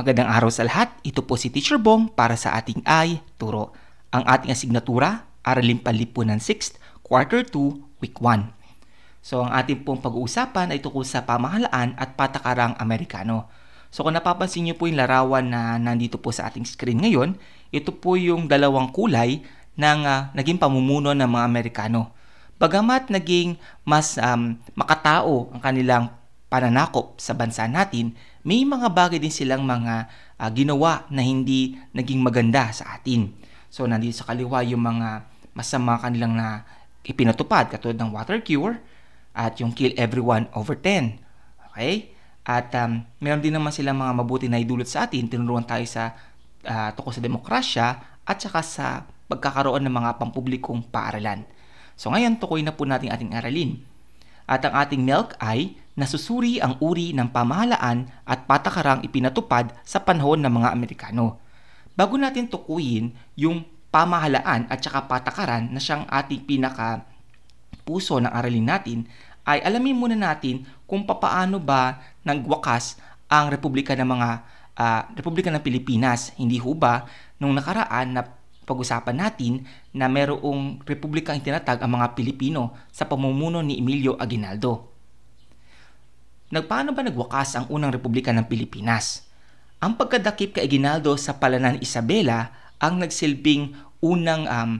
Magandang araw sa lahat. Ito po si Teacher Bong para sa ating ay turo. Ang ating asignatura, Aralin Panlipunan 6 Quarter 2, Week 1. So ang ating pong pag-uusapan ay tungkol sa pamahalaan at patakarang Amerikano. So kung napapansin niyo po yung larawan na nandito po sa ating screen ngayon, ito po yung dalawang kulay ng uh, naging pamumuno ng mga Amerikano. Bagamat naging mas um, makatao ang kanilang pananakop sa bansa natin, may mga bagay din silang mga uh, ginawa na hindi naging maganda sa atin. So, nandito sa kaliwa yung mga masama kanilang na ipinatupad, katulad ng water cure at yung kill everyone over 10. Okay? At um, meron din naman silang mga mabuti na idulot sa atin. Tinuruan tayo sa uh, tungkol sa demokrasya at saka sa pagkakaroon ng mga pampublikong paaralan. So ngayon, tukoy na po natin ating aralin. At ang ating milk ay nasusuri ang uri ng pamahalaan at patakarang ipinatupad sa panahon ng mga Amerikano. Bago natin tukuyin yung pamahalaan at saka patakaran na siyang ating pinaka puso ng aralin natin, ay alamin muna natin kung papaano ba nagwakas ang Republika ng mga uh, Republika ng Pilipinas. Hindi ho ba nung nakaraan na pag-usapan natin na merong republikang tinatag ang mga Pilipino sa pamumuno ni Emilio Aguinaldo nagpaano ba nagwakas ang unang republika ng Pilipinas? Ang pagkadakip kay Aguinaldo sa palanan Isabela ang nagsilbing unang um,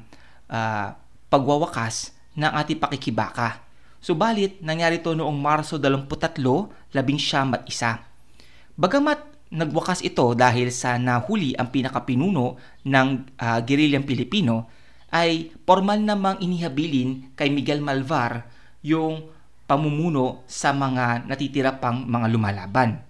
uh, pagwawakas ng ating pakikibaka. Subalit, nangyari ito noong Marso 23, 11 Bagamat nagwakas ito dahil sa nahuli ang pinakapinuno ng uh, gerilyang Pilipino, ay formal namang inihabilin kay Miguel Malvar yung pamumuno sa mga natitira pang mga lumalaban.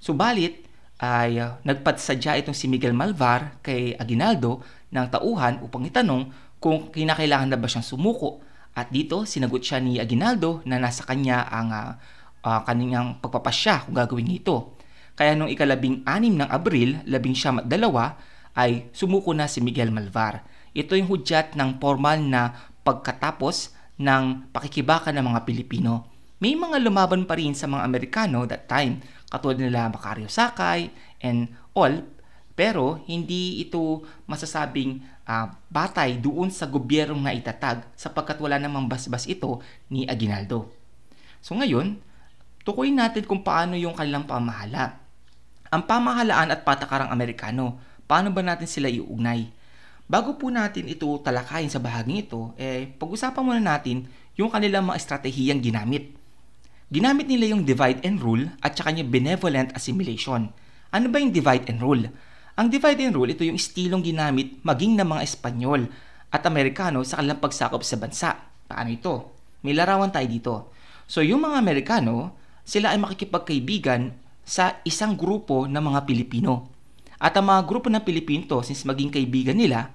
Subalit ay ah, nagpatsadya itong si Miguel Malvar kay Aguinaldo ng tauhan upang itanong kung kinakailangan na ba siyang sumuko at dito sinagot siya ni Aguinaldo na nasa kanya ang uh, uh, pagpapasya kung gagawin ito. Kaya noong ikalabing anim ng Abril, labing siyam at dalawa, ay sumuko na si Miguel Malvar. Ito yung hudyat ng formal na pagkatapos ng pakikibaka ng mga Pilipino. May mga lumaban pa rin sa mga Amerikano that time, katulad nila Macario Sakay and all, pero hindi ito masasabing uh, batay doon sa gobyernong naitatag sapagkat wala namang basbas ito ni Aguinaldo. So ngayon, tukoy natin kung paano yung kanilang pamahala. Ang pamahalaan at patakarang Amerikano, paano ba natin sila iugnay? bago po natin ito talakayin sa bahaging ito, eh, pag-usapan muna natin yung kanilang mga estratehiyang ginamit. Ginamit nila yung divide and rule at saka yung benevolent assimilation. Ano ba yung divide and rule? Ang divide and rule, ito yung estilong ginamit maging ng mga Espanyol at Amerikano sa kanilang pagsakop sa bansa. Paano ito? May larawan tayo dito. So yung mga Amerikano, sila ay makikipagkaibigan sa isang grupo ng mga Pilipino at ang mga grupo ng Pilipinto since maging kaibigan nila,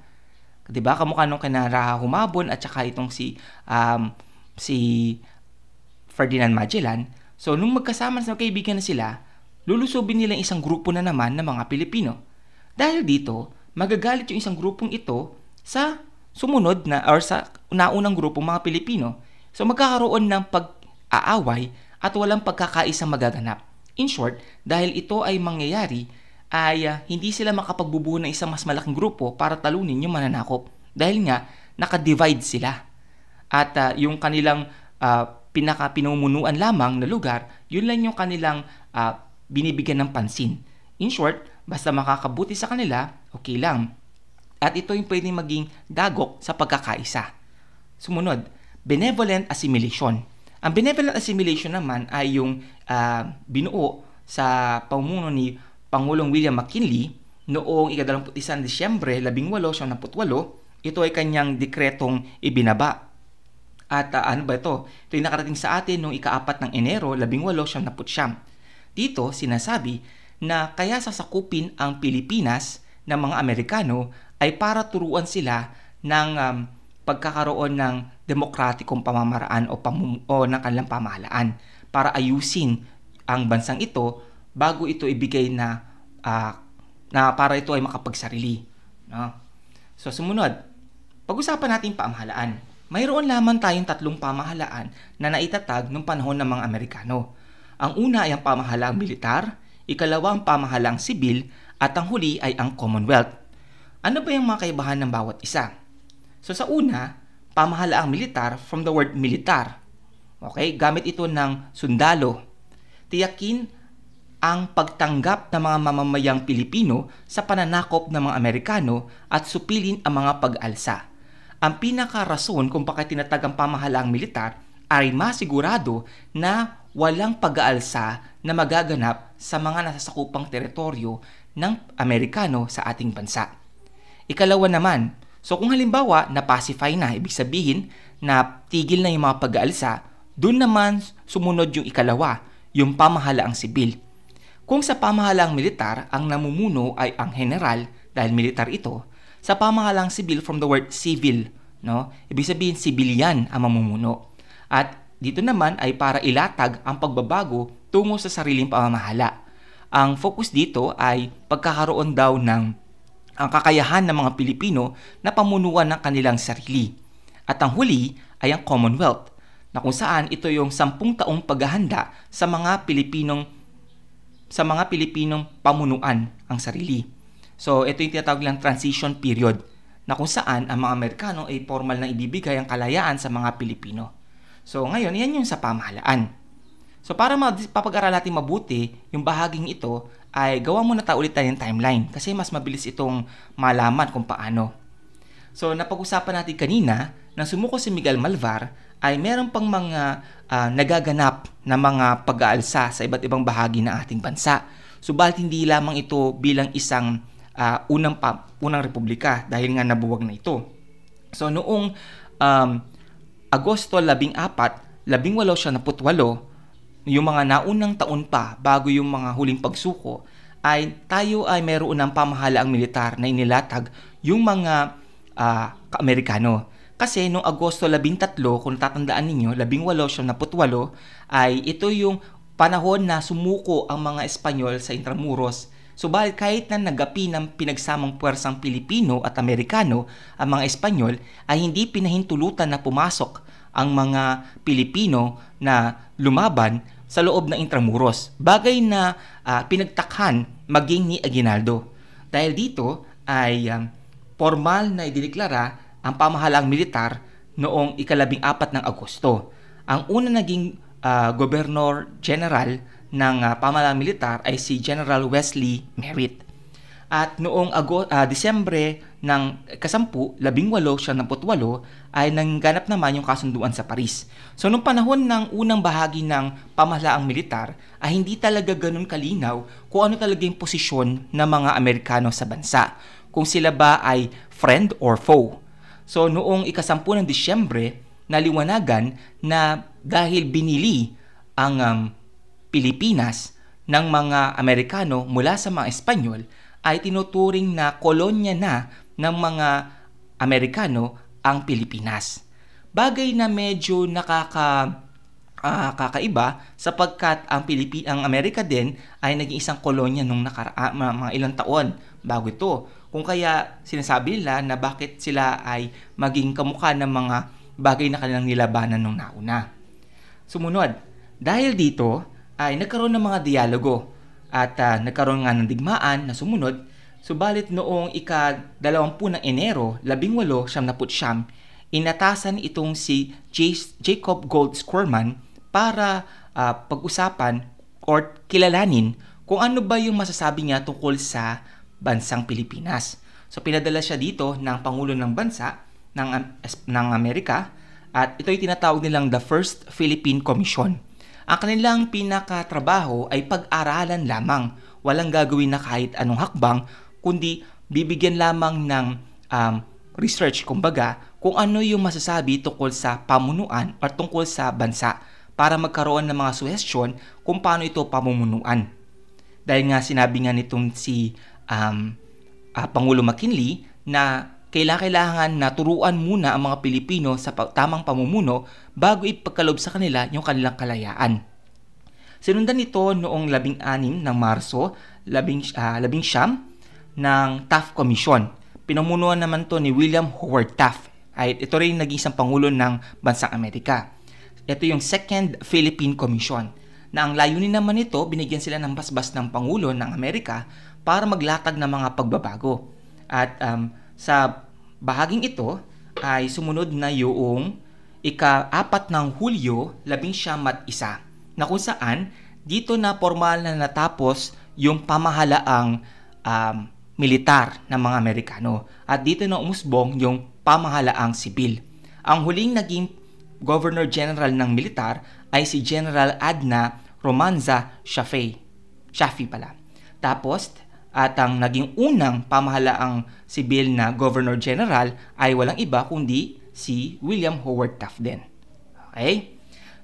'di ba? Kamukha nung kanara Humabon at saka itong si um, si Ferdinand Magellan. So nung magkasama sa kaibigan na sila, lulusubin nila isang grupo na naman ng mga Pilipino. Dahil dito, magagalit yung isang grupong ito sa sumunod na or sa naunang grupong mga Pilipino. So magkakaroon ng pag-aaway at walang pagkakaisang magaganap. In short, dahil ito ay mangyayari ay uh, hindi sila makapagbubuo ng isang mas malaking grupo para talunin yung mananakop dahil nga nakadivide sila. At uh, yung kanilang uh, ah, pinakapinumunuan lamang na lugar, yun lang yung kanilang uh, binibigyan ng pansin. In short, basta makakabuti sa kanila, okay lang. At ito yung pwedeng maging dagok sa pagkakaisa. Sumunod, benevolent assimilation. Ang benevolent assimilation naman ay yung uh, binuo sa pamumuno ni Pangulong William McKinley noong 31 Disyembre 1898, ito ay kanyang dekretong ibinaba. At uh, ano ba ito? Ito ay nakarating sa atin noong ikaapat ng Enero 1899. Dito sinasabi na kaya sasakupin ang Pilipinas ng mga Amerikano ay para turuan sila ng um, pagkakaroon ng demokratikong pamamaraan o, pamum- o ng kanilang pamahalaan para ayusin ang bansang ito bago ito ibigay na uh, na para ito ay makapagsarili. No? So sumunod, pag-usapan natin pamahalaan. Mayroon lamang tayong tatlong pamahalaan na naitatag noong panahon ng mga Amerikano. Ang una ay ang pamahalaang militar, ikalawa ang pamahalaang sibil, at ang huli ay ang Commonwealth. Ano ba yung mga kaibahan ng bawat isa? So sa una, pamahalaang militar from the word militar. Okay, gamit ito ng sundalo. Tiyakin ang pagtanggap ng mga mamamayang Pilipino sa pananakop ng mga Amerikano at supilin ang mga pag-alsa. Ang pinakarason kung bakit tinatag ang pamahalaang militar ay masigurado na walang pag-aalsa na magaganap sa mga nasasakupang teritoryo ng Amerikano sa ating bansa. Ikalawa naman, so kung halimbawa na-pacify na, ibig sabihin na tigil na yung mga pag-aalsa, dun naman sumunod yung ikalawa, yung pamahalaang sibil kung sa pamahalaang militar, ang namumuno ay ang general dahil militar ito, sa pamahalaang civil from the word civil, no? Ibig sabihin civilian ang mamumuno. At dito naman ay para ilatag ang pagbabago tungo sa sariling pamamahala. Ang focus dito ay pagkakaroon daw ng ang kakayahan ng mga Pilipino na pamunuan ng kanilang sarili. At ang huli ay ang Commonwealth, na kung saan ito yung sampung taong paghahanda sa mga Pilipinong sa mga Pilipinong pamunuan ang sarili. So ito yung tinatawag lang transition period na kung saan ang mga Amerikano ay formal na ibibigay ang kalayaan sa mga Pilipino. So ngayon, yan yung sa pamahalaan. So para mapapag-aral natin mabuti yung bahaging ito ay gawa muna tayo ulit tayo ng timeline kasi mas mabilis itong malaman kung paano. So napag-usapan natin kanina na sumuko si Miguel Malvar ay meron pang mga uh, nagaganap na mga pag-aalsa sa iba't ibang bahagi ng ating bansa. Subalit hindi lamang ito bilang isang uh, unang pa, unang republika dahil nga nabuwag na ito. So noong um, Agosto 14, 1898, yung mga naunang taon pa bago yung mga huling pagsuko, ay tayo ay meron ng pamahalaang militar na inilatag yung mga uh, ah, Amerikano. Kasi noong Agosto 13, kung tatandaan ninyo, 18, 78, ay ito yung panahon na sumuko ang mga Espanyol sa Intramuros. Subalit kahit na nagapi ng pinagsamang puwersang Pilipino at Amerikano ang mga Espanyol ay hindi pinahintulutan na pumasok ang mga Pilipino na lumaban sa loob ng Intramuros. Bagay na uh, pinagtakhan maging ni Aguinaldo. Dahil dito ay um, formal na idineklara ang pamahalaang militar noong ikalabing apat ng Agosto. Ang una naging uh, ah, Governor General ng uh, pamahalaang militar ay si General Wesley Merritt. At noong Ago, uh, Disyembre ng kasampu, labing walo siya ng ay nangganap naman yung kasunduan sa Paris. So noong panahon ng unang bahagi ng pamahalaang militar, ay hindi talaga ganun kalinaw kung ano talaga yung posisyon ng mga Amerikano sa bansa. Kung sila ba ay friend or foe. So noong ikasampu ng Disyembre, naliwanagan na dahil binili ang um, Pilipinas ng mga Amerikano mula sa mga Espanyol ay tinuturing na kolonya na ng mga Amerikano ang Pilipinas. Bagay na medyo nakaka uh, kakaiba sapagkat ang Pilipi ang Amerika din ay naging isang kolonya nung nakara- uh, mga ilang taon bago ito. Kung kaya sinasabi nila na bakit sila ay maging kamukha ng mga bagay na kanilang nilabanan nung nauna. Sumunod, dahil dito ay nagkaroon ng mga dialogo at uh, nagkaroon nga ng digmaan na sumunod Subalit noong ika-20 ng Enero, 1879, inatasan itong si Jacob Gold Squirman para uh, pag-usapan or kilalanin kung ano ba yung masasabi niya tungkol sa bansang Pilipinas. So pinadala siya dito ng Pangulo ng Bansa ng, ng Amerika at ito ay tinatawag nilang the First Philippine Commission. Ang kanilang pinakatrabaho ay pag-aralan lamang, walang gagawin na kahit anong hakbang, kundi bibigyan lamang ng um, research kumbaga kung ano yung masasabi tungkol sa pamunuan o tungkol sa bansa para magkaroon ng mga suggestion kung paano ito pamumunuan. Dahil nga sinabi nga nitong si um, uh, Pangulo McKinley na kailangan na turuan muna ang mga Pilipino sa tamang pamumuno bago ipagkalob sa kanila yung kanilang kalayaan. Sinundan nito noong 16 ng Marso, 11 uh, ah, ng Taft Commission. Pinamunuan naman to ni William Howard Taft. Ay, ito rin naging isang pangulo ng Bansang Amerika. Ito yung Second Philippine Commission na ang layunin naman nito, binigyan sila ng basbas ng Pangulo ng Amerika para maglatag ng mga pagbabago. At um, sa bahaging ito ay sumunod na yung ika-apat ng Hulyo, labing siyam at isa, na kung saan dito na formal na natapos yung pamahalaang um, militar ng mga Amerikano. At dito na umusbong yung pamahalaang sibil. Ang huling naging Governor General ng militar ay si General Adna Romanza Shafei. Shafi pala. Tapos, at ang naging unang pamahalaang sibil na Governor General ay walang iba kundi si William Howard Taft din. Okay?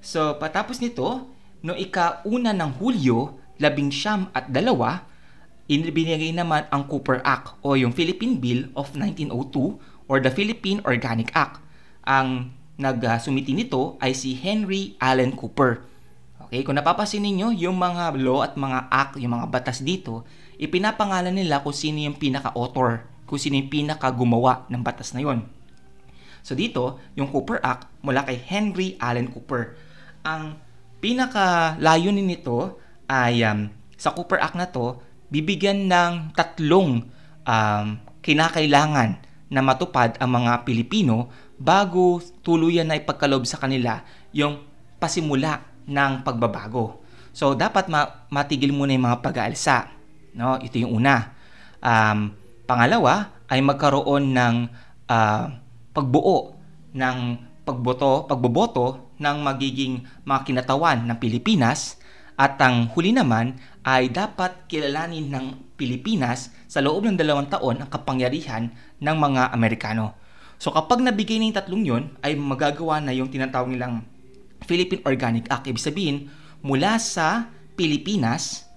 So, patapos nito, no ikauna ng Hulyo, labing siyam at dalawa, inibinigay naman ang Cooper Act o yung Philippine Bill of 1902 or the Philippine Organic Act. Ang nagsumiti nito ay si Henry Allen Cooper. Okay, kung napapasin ninyo, yung mga law at mga act, yung mga batas dito, ipinapangalan nila kung sino yung pinaka-author, kung sino yung pinaka-gumawa ng batas na yon. So dito, yung Cooper Act mula kay Henry Allen Cooper. Ang pinaka-layunin nito ay um, sa Cooper Act na to, bibigyan ng tatlong um, kinakailangan na matupad ang mga Pilipino bago tuluyan na ipagkalob sa kanila yung pasimula ng pagbabago. So, dapat ma- matigil muna yung mga pag-aalsa No? Ito yung una. Um, pangalawa ay magkaroon ng uh, pagbuo ng pagboto, pagboboto ng magiging mga kinatawan ng Pilipinas at ang huli naman ay dapat kilalanin ng Pilipinas sa loob ng dalawang taon ang kapangyarihan ng mga Amerikano. So kapag nabigay na yung tatlong yun, ay magagawa na yung tinatawag nilang Philippine Organic Act. Ibig sabihin, mula sa Pilipinas,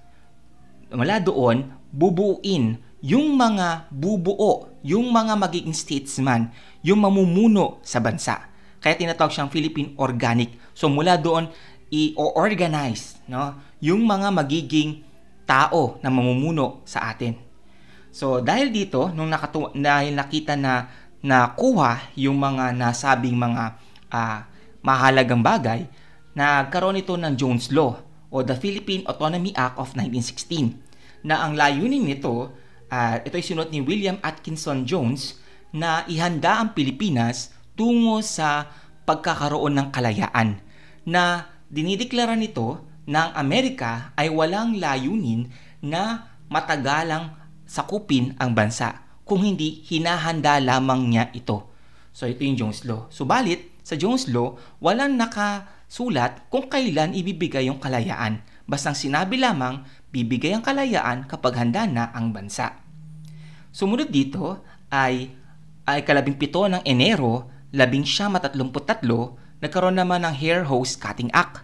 mula doon, bubuuin yung mga bubuo, yung mga magiging statesman, yung mamumuno sa bansa. Kaya tinatawag siyang Philippine Organic. So mula doon, i-organize no, yung mga magiging tao na mamumuno sa atin. So dahil dito, nung nakatu- dahil nakita na nakuha yung mga nasabing mga uh, mahalagang bagay, nagkaroon ito ng Jones Law o the Philippine Autonomy Act of 1916 na ang layunin nito, uh, ah, ito ay sunod ni William Atkinson Jones na ihanda ang Pilipinas tungo sa pagkakaroon ng kalayaan na dinideklara nito na ang Amerika ay walang layunin na matagalang sakupin ang bansa kung hindi hinahanda lamang niya ito. So ito yung Jones Law. Subalit, sa Jones Law, walang naka sulat kung kailan ibibigay yung kalayaan. Bastang sinabi lamang, bibigay ang kalayaan kapag handa na ang bansa. Sumunod dito ay, ay kalabing pito ng Enero, labing siyam at nagkaroon naman ng Hair Hose Cutting Act.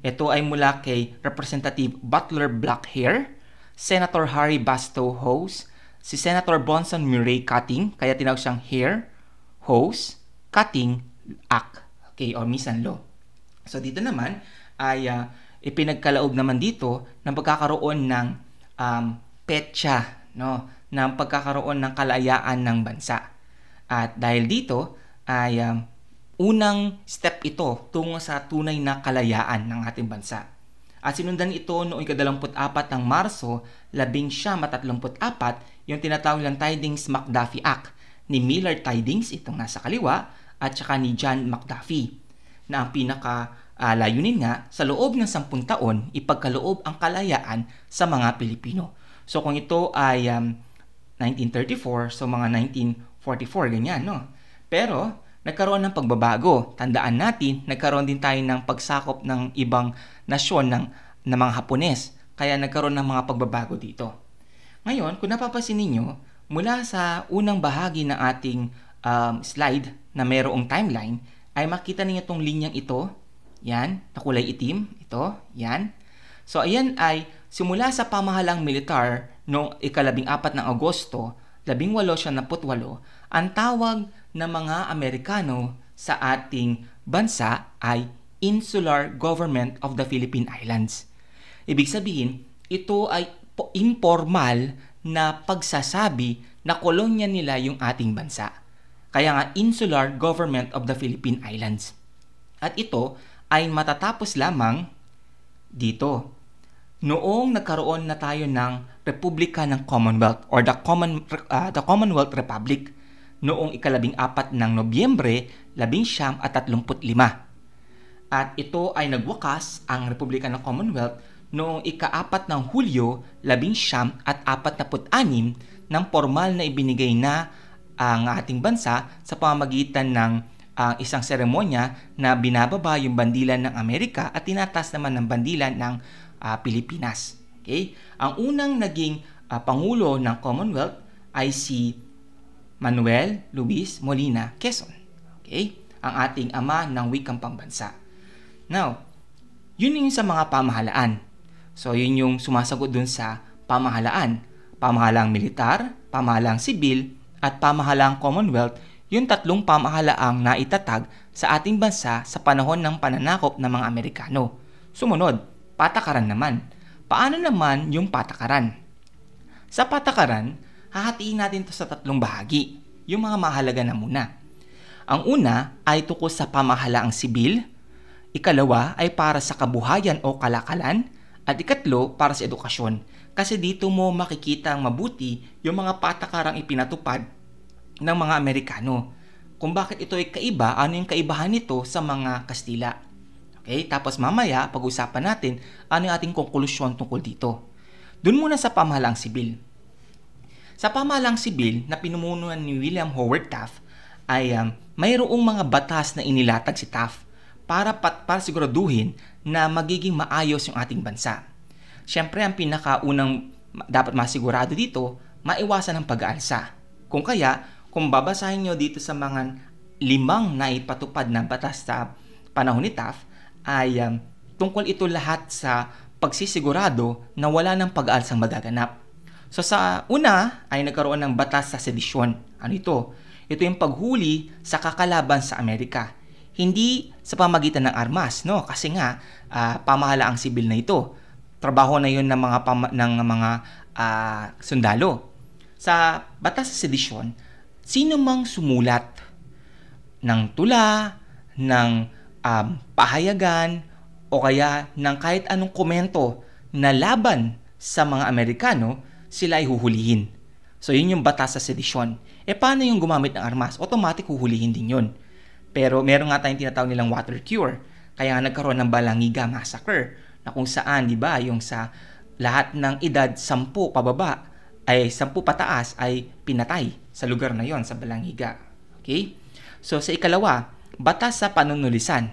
Ito ay mula kay Representative Butler Blackhair, Senator Harry Basto Hose, si Senator Bonson Murray Cutting, kaya tinawag siyang Hair Hose Cutting Act. Okay, or misan law. So dito naman ay uh, ah, ipinagkalaog naman dito ng pagkakaroon ng um, petsa no ng pagkakaroon ng kalayaan ng bansa. At dahil dito ay um, unang step ito tungo sa tunay na kalayaan ng ating bansa. At sinundan ito noong ikadalamput ng Marso, 1934, yung tinatawag ng Tidings McDuffie Act ni Miller Tidings, itong nasa kaliwa, at saka ni John McDuffie na ang pinaka uh, layunin nga sa loob ng 10 taon ipagkaloob ang kalayaan sa mga Pilipino. So kung ito ay um, 1934, so mga 1944 ganyan, no. Pero nagkaroon ng pagbabago. Tandaan natin, nagkaroon din tayo ng pagsakop ng ibang nasyon ng, ng mga Hapones. Kaya nagkaroon ng mga pagbabago dito. Ngayon, kung napapansin ninyo, mula sa unang bahagi ng ating um, slide na mayroong timeline, ay makita ninyo itong linyang ito. Yan, na kulay itim. Ito, yan. So, ayan ay simula sa pamahalang militar noong ikalabing apat ng Agosto, labing walo siya naputwalo, ang tawag ng mga Amerikano sa ating bansa ay Insular Government of the Philippine Islands. Ibig sabihin, ito ay informal na pagsasabi na kolonya nila yung ating bansa kaya nga Insular Government of the Philippine Islands. At ito ay matatapos lamang dito. Noong nagkaroon na tayo ng Republika ng Commonwealth or the, Common, uh, the Commonwealth Republic noong ikalabing apat ng Nobyembre, labing siyam at tatlumput lima. At ito ay nagwakas ang Republika ng Commonwealth noong ikaapat ng Hulyo, labing siyam at apat na ng formal na ibinigay na ang ating bansa sa pamamagitan ng uh, isang seremonya na binababa yung bandila ng Amerika at tinatas naman ng bandila ng uh, Pilipinas. Okay? Ang unang naging uh, pangulo ng Commonwealth ay si Manuel Luis Molina Quezon. Okay? Ang ating ama ng wikang pambansa. Now, yun yung sa mga pamahalaan. So, yun yung sumasagot dun sa pamahalaan. Pamahalang militar, pamahalang sibil, at pamahalaang Commonwealth yung tatlong pamahalaang naitatag sa ating bansa sa panahon ng pananakop ng mga Amerikano. Sumunod, patakaran naman. Paano naman yung patakaran? Sa patakaran, hahatiin natin ito sa tatlong bahagi, yung mga mahalaga na muna. Ang una ay tukos sa pamahalaang sibil, ikalawa ay para sa kabuhayan o kalakalan, at ikatlo para sa edukasyon kasi dito mo makikita ang mabuti yung mga patakarang ipinatupad ng mga Amerikano. Kung bakit ito ay kaiba, ano yung kaibahan nito sa mga Kastila. Okay? Tapos mamaya, pag-usapan natin ano yung ating konklusyon tungkol dito. Doon muna sa pamahalang sibil. Sa pamahalang sibil na pinumunuan ni William Howard Taft ay um, mayroong mga batas na inilatag si Taft para, pat, para siguraduhin na magiging maayos yung ating bansa syempre ang pinakaunang dapat masigurado dito, maiwasan ang pag-aalsa. Kung kaya, kung babasahin nyo dito sa mga limang na ipatupad na batas sa panahon ni Taft, ay um, tungkol ito lahat sa pagsisigurado na wala ng pag-aalsang magaganap. So sa una ay nagkaroon ng batas sa sedisyon. Ano ito? Ito yung paghuli sa kakalaban sa Amerika. Hindi sa pamagitan ng armas, no? Kasi nga, uh, ah, pamahala ang sibil na ito trabaho na yun ng mga pama, ng mga uh, sundalo. Sa batas sa sedisyon, sino mang sumulat ng tula, ng um, pahayagan o kaya ng kahit anong komento na laban sa mga Amerikano, sila ay huhulihin. So yun yung batas sa sedisyon. E paano yung gumamit ng armas? Automatic huhulihin din yun. Pero meron nga tayong tinatawag nilang water cure. Kaya nga nagkaroon ng Balangiga Massacre na kung saan, di ba, yung sa lahat ng edad 10 pababa ay 10 pataas ay pinatay sa lugar na yon sa Balangiga. Okay? So sa ikalawa, batas sa panunulisan.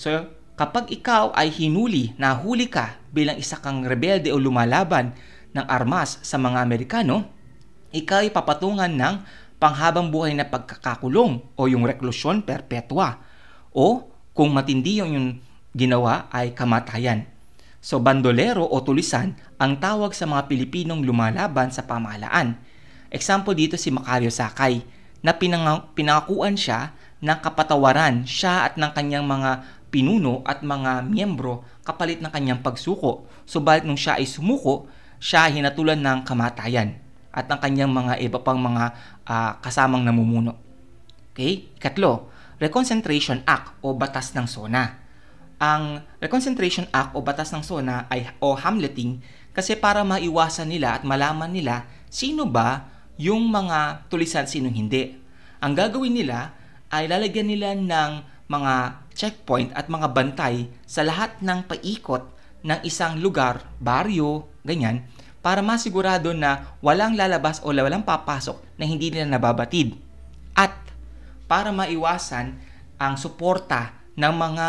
So kapag ikaw ay hinuli, nahuli ka bilang isa kang rebelde o lumalaban ng armas sa mga Amerikano, ikaw ay papatungan ng panghabang buhay na pagkakakulong o yung reklusyon perpetua o kung matindi yung, yung ginawa ay kamatayan. So bandolero o tulisan ang tawag sa mga Pilipinong lumalaban sa pamahalaan. Example dito si Macario Sakay na pinang- pinangakuan siya ng kapatawaran siya at ng kanyang mga pinuno at mga miyembro kapalit ng kanyang pagsuko. Subalit so, nung siya ay sumuko, siya ay hinatulan ng kamatayan at ng kanyang mga iba pang mga uh, kasamang namumuno. Okay? Katlo, Reconcentration Act o Batas ng Sona ang Reconcentration Act o Batas ng Sona ay, o Hamleting kasi para maiwasan nila at malaman nila sino ba yung mga tulisan sinong hindi. Ang gagawin nila ay lalagyan nila ng mga checkpoint at mga bantay sa lahat ng paikot ng isang lugar, baryo, ganyan, para masigurado na walang lalabas o walang papasok na hindi nila nababatid. At para maiwasan ang suporta ng mga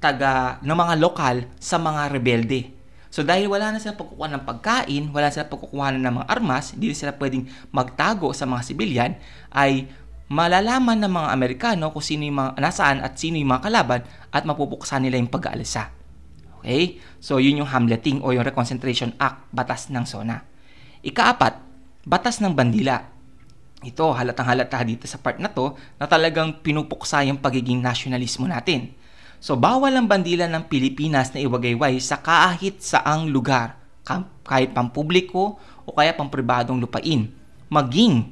taga ng mga lokal sa mga rebelde. So dahil wala na sila pagkukuha ng pagkain, wala sila pagkukuha ng mga armas, hindi sila pwedeng magtago sa mga sibilyan, ay malalaman ng mga Amerikano kung sino yung mga, nasaan at sino yung mga kalaban at mapupuksan nila yung pag-aalisa. Okay? So yun yung hamleting o yung Reconcentration Act, batas ng zona. Ikaapat, batas ng bandila. Ito, halatang halata dito sa part na to na talagang pinupuksa yung pagiging nasyonalismo natin. So bawal ang bandila ng Pilipinas na iwagayway sa kahit saang lugar, kahit pampubliko o kaya pampribadong lupain. Maging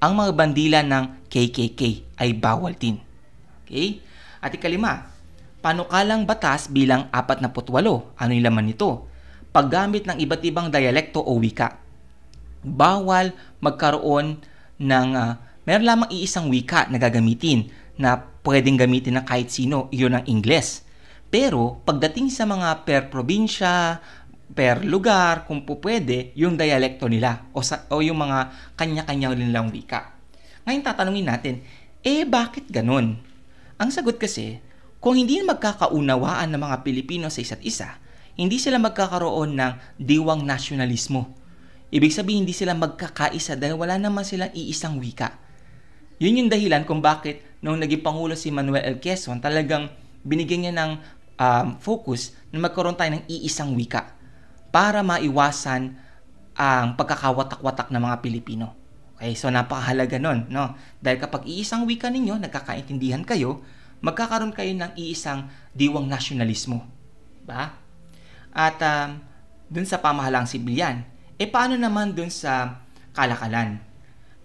ang mga bandila ng KKK ay bawal din. Okay? At ikalima, panukalang batas bilang 48. Ano yung laman nito? Paggamit ng iba't ibang dialekto o wika. Bawal magkaroon ng uh, meron lamang iisang wika na gagamitin na pwedeng gamitin ng kahit sino, iyon ang Ingles. Pero pagdating sa mga per probinsya, per lugar, kung po pwede, yung dialekto nila o, sa, o yung mga kanya-kanyang nilang wika. Ngayon tatanungin natin, eh bakit ganun? Ang sagot kasi, kung hindi magkakaunawaan ng mga Pilipino sa isa't isa, hindi sila magkakaroon ng diwang nasyonalismo. Ibig sabihin, hindi sila magkakaisa dahil wala naman silang iisang wika. Yun yung dahilan kung bakit nung naging Pangulo si Manuel L. Quezon, talagang binigyan niya ng um, focus na magkaroon tayo ng iisang wika para maiwasan ang pagkakawatak-watak ng mga Pilipino. Okay, so napakahalaga nun, no? Dahil kapag iisang wika ninyo, nagkakaintindihan kayo, magkakaroon kayo ng iisang diwang nasyonalismo. Ba? Diba? At um, dun sa pamahalaang sibilyan, e paano naman dun sa kalakalan?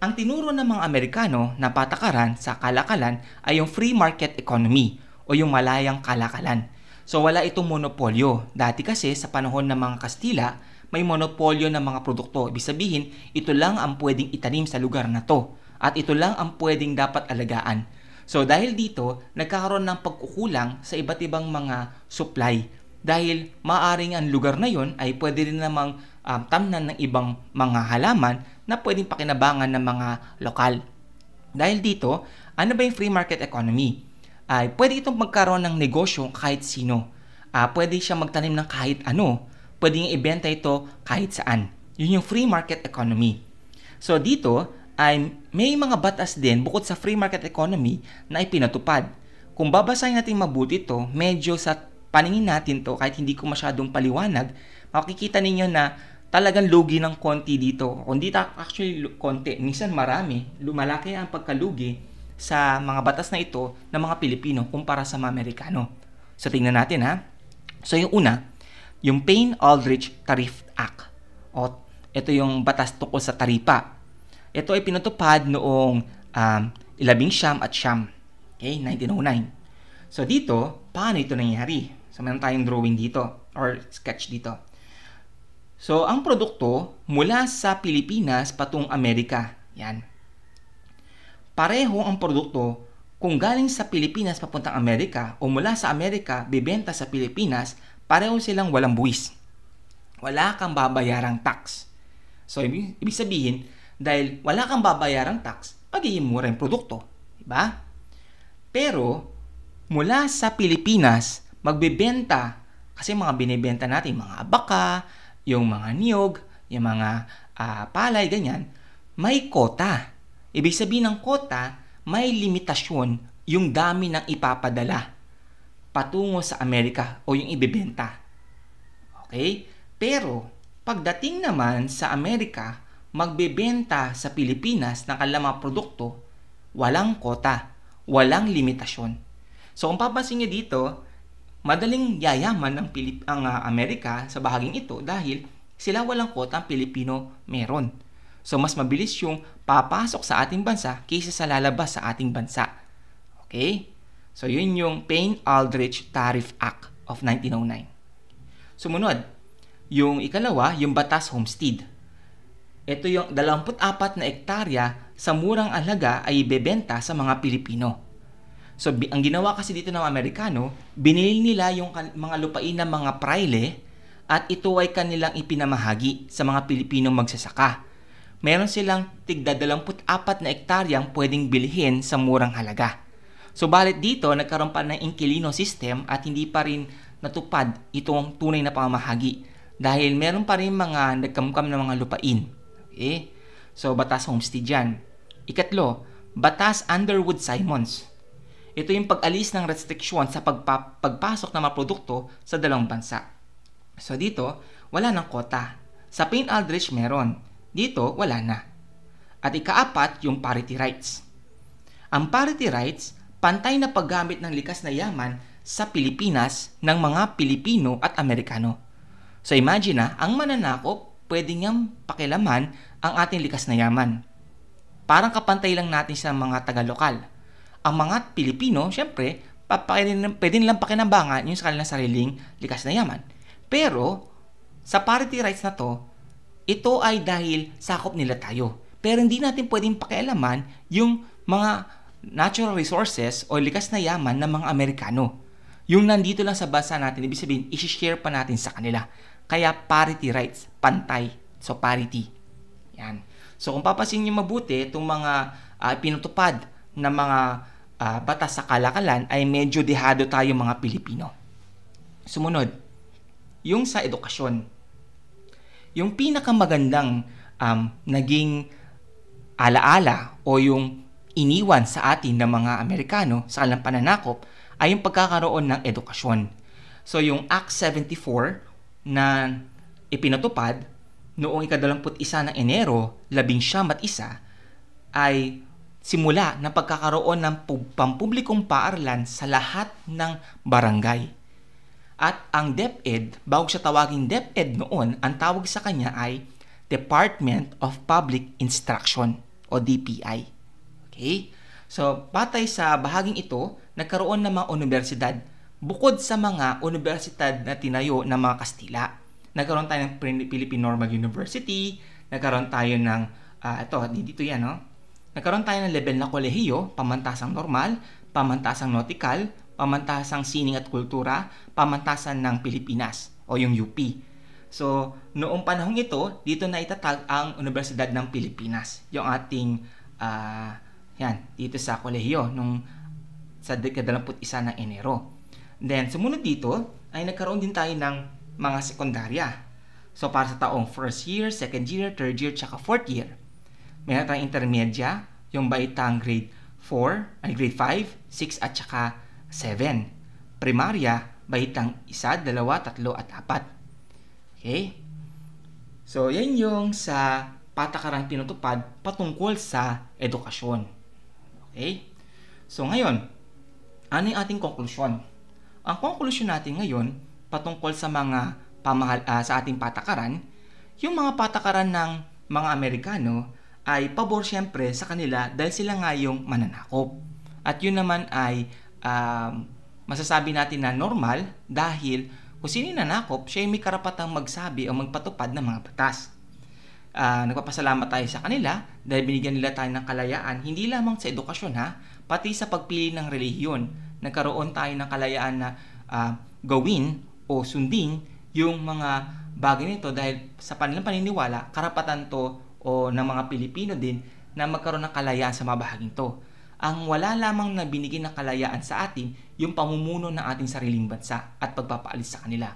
Ang tinuro ng mga Amerikano na patakaran sa kalakalan ay yung free market economy o yung malayang kalakalan. So wala itong monopolyo. Dati kasi sa panahon ng mga Kastila, may monopolyo ng mga produkto. Ibig sabihin, ito lang ang pwedeng itanim sa lugar na to. At ito lang ang pwedeng dapat alagaan. So dahil dito, nagkakaroon ng pagkukulang sa iba't ibang mga supply. Dahil maaring ang lugar na yon ay pwede rin namang um, tamnan ng ibang mga halaman na pwedeng pakinabangan ng mga lokal. Dahil dito, ano ba yung free market economy? Ay, pwede itong magkaroon ng negosyo kahit sino. Ah, pwede siyang magtanim ng kahit ano. Pwede niyang ibenta ito kahit saan. Yun yung free market economy. So dito, ay may mga batas din bukod sa free market economy na ipinatupad. Kung babasahin natin mabuti ito, medyo sa paningin natin to kahit hindi ko masyadong paliwanag, makikita ninyo na talagang lugi ng konti dito. Kundi actually konti, minsan marami, lumalaki ang pagkalugi sa mga batas na ito ng mga Pilipino kumpara sa mga Amerikano. So tingnan natin ha. So yung una, yung Payne-Aldrich Tariff Act. O, ito yung batas tungkol sa taripa. Ito ay pinatupad noong um, ilabing siyam at siyam. Okay, 1909. So dito, paano ito nangyari? So meron tayong drawing dito or sketch dito. So, ang produkto mula sa Pilipinas patung Amerika. Yan. Pareho ang produkto kung galing sa Pilipinas papuntang Amerika o mula sa Amerika bibenta sa Pilipinas, pareho silang walang buwis. Wala kang babayarang tax. So, ibig, ibig sabihin, dahil wala kang babayarang tax, magiging mura yung produkto. Diba? Pero, mula sa Pilipinas, magbebenta, kasi mga binibenta natin, mga abaka, yung mga niyog, yung mga uh, palay, ganyan, may kota. Ibig sabihin ng kota, may limitasyon yung dami ng ipapadala patungo sa Amerika o yung ibebenta. Okay? Pero pagdating naman sa Amerika, magbebenta sa Pilipinas ng kalamang produkto, walang kota, walang limitasyon. So kung papansin nyo dito, Madaling yayaman ng, Pilip- ang uh, Amerika sa bahaging ito dahil sila walang kota ang Pilipino meron. So mas mabilis yung papasok sa ating bansa kaysa sa lalabas sa ating bansa. Okay? So yun yung Payne-Aldrich Tariff Act of 1909. Sumunod, yung ikalawa, yung Batas Homestead. Ito yung 24 na ektarya sa murang alaga ay ibebenta sa mga Pilipino. So, ang ginawa kasi dito ng Amerikano, binili nila yung mga lupain ng mga praile at ito ay kanilang ipinamahagi sa mga Pilipinong magsasaka. Meron silang tigda 24 na ektaryang pwedeng bilhin sa murang halaga. So, balit dito, nagkaroon pa ng inquilino system at hindi pa rin natupad itong tunay na pamamahagi dahil meron pa rin mga nagkamkam ng mga lupain. Okay? So, batas homestead yan. Ikatlo, batas Underwood-Simons ito yung pag-alis ng restriction sa pagpa- pagpasok ng mga produkto sa dalawang bansa. So dito, wala ng kota. Sa Payne-Aldrich meron. Dito, wala na. At ikaapat, yung parity rights. Ang parity rights, pantay na paggamit ng likas na yaman sa Pilipinas ng mga Pilipino at Amerikano. So imagine na, ah, ang mananakop, pwede niyang pakilaman ang ating likas na yaman. Parang kapantay lang natin sa mga taga-lokal ang mga Pilipino, siyempre, pwede, pwede nilang pakinabangan yung sakala kanilang sariling likas na yaman. Pero, sa parity rights na to, ito ay dahil sakop nila tayo. Pero hindi natin pwedeng pakialaman yung mga natural resources o likas na yaman ng mga Amerikano. Yung nandito lang sa bansa natin, ibig sabihin, isi-share pa natin sa kanila. Kaya parity rights, pantay. So, parity. Yan. So, kung papasin nyo mabuti itong mga uh, pinutupad ng mga uh, batas sa kalakalan ay medyo dehado tayo mga Pilipino. Sumunod, yung sa edukasyon. Yung pinakamagandang um, naging alaala o yung iniwan sa atin ng mga Amerikano sa kanilang pananakop ay yung pagkakaroon ng edukasyon. So yung Act 74 na ipinatupad noong ikadalamput isa ng Enero, labing siyam at isa, ay simula ng pagkakaroon ng pampublikong paaralan sa lahat ng barangay. At ang DepEd, bago siya tawagin DepEd noon, ang tawag sa kanya ay Department of Public Instruction o DPI. Okay? So, batay sa bahaging ito, nagkaroon ng mga universidad bukod sa mga universidad na tinayo ng mga Kastila. Nagkaroon tayo ng Philippine Normal University, nagkaroon tayo ng, uh, ito, dito yan, no? Nagkaroon tayo ng level na kolehiyo, pamantasang normal, pamantasang nautical, pamantasang sining at kultura, pamantasan ng Pilipinas o yung UP. So, noong panahong ito, dito na itatag ang Universidad ng Pilipinas, yung ating uh, yan, dito sa kolehiyo nung sa dekadalamput isa ng Enero. Then, sumunod dito ay nagkaroon din tayo ng mga sekundarya. So, para sa taong first year, second year, third year, tsaka fourth year. Meron tayong intermedia, yung baitang grade 4, ay grade 5, 6 at saka 7. Primarya, baitang 1, 2, 3 at 4. Okay? So, yan yung sa patakarang tinutupad patungkol sa edukasyon. Okay? So, ngayon, ano yung ating konklusyon? Ang konklusyon natin ngayon patungkol sa mga pamahal, uh, sa ating patakaran, yung mga patakaran ng mga Amerikano ay pabor siyempre sa kanila dahil sila nga yung mananakop. At yun naman ay um, masasabi natin na normal dahil kung sino yung nanakop, siya yung may karapatang magsabi o magpatupad ng mga batas. Uh, nagpapasalamat tayo sa kanila dahil binigyan nila tayo ng kalayaan hindi lamang sa edukasyon ha, pati sa pagpili ng relihiyon. Nagkaroon tayo ng kalayaan na uh, gawin o sundin yung mga bagay nito dahil sa kanilang paniniwala, karapatan to o ng mga Pilipino din na magkaroon ng kalayaan sa mabahaging to. Ang wala lamang na binigyan ng kalayaan sa atin yung pamumuno ng ating sariling bansa at pagpapaalis sa kanila.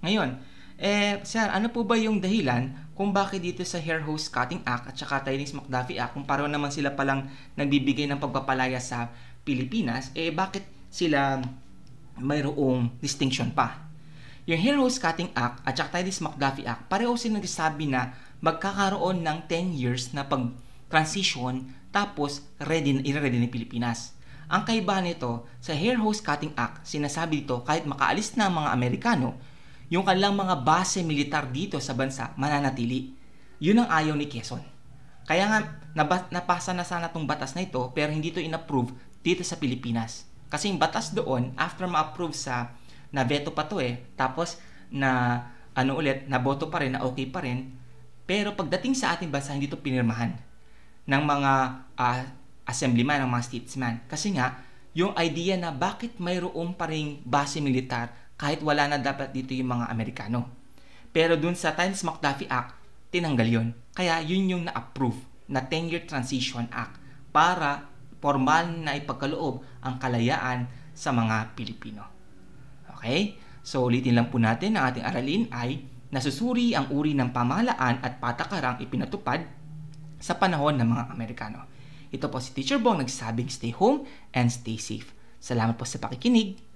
Ngayon, eh, sir, ano po ba yung dahilan kung bakit dito sa Hair Host Cutting Act at saka Tyrese McDuffie Act kung parang naman sila palang nagbibigay ng pagpapalaya sa Pilipinas, eh bakit sila mayroong distinction pa? Yung Hair Host Cutting Act at saka Tyrese McDuffie Act, pareho silang nagsasabi na magkakaroon ng 10 years na pag-transition tapos ready, na, ready na Pilipinas. Ang kaiba nito sa Hair Host Cutting Act, sinasabi dito kahit makaalis na ang mga Amerikano, yung kanilang mga base militar dito sa bansa mananatili. Yun ang ayaw ni Quezon. Kaya nga, nabas, napasa na sana tong batas na ito pero hindi ito inapprove dito sa Pilipinas. Kasi yung batas doon, after ma-approve sa, na veto pa to eh, tapos na ano ulit, na boto pa rin, na okay pa rin, pero pagdating sa ating bansa, hindi ito pinirmahan ng mga uh, assemblyman, ng mga statesman. Kasi nga, yung idea na bakit mayroon pa rin base militar kahit wala na dapat dito yung mga Amerikano. Pero dun sa Times-McDuffie Act, tinanggal yon. Kaya yun yung na-approve na 10-year transition act para formal na ipagkaloob ang kalayaan sa mga Pilipino. Okay? So ulitin lang po natin ang ating aralin ay nasusuri ang uri ng pamahalaan at patakarang ipinatupad sa panahon ng mga Amerikano. Ito po si Teacher Bong nagsabing stay home and stay safe. Salamat po sa pakikinig.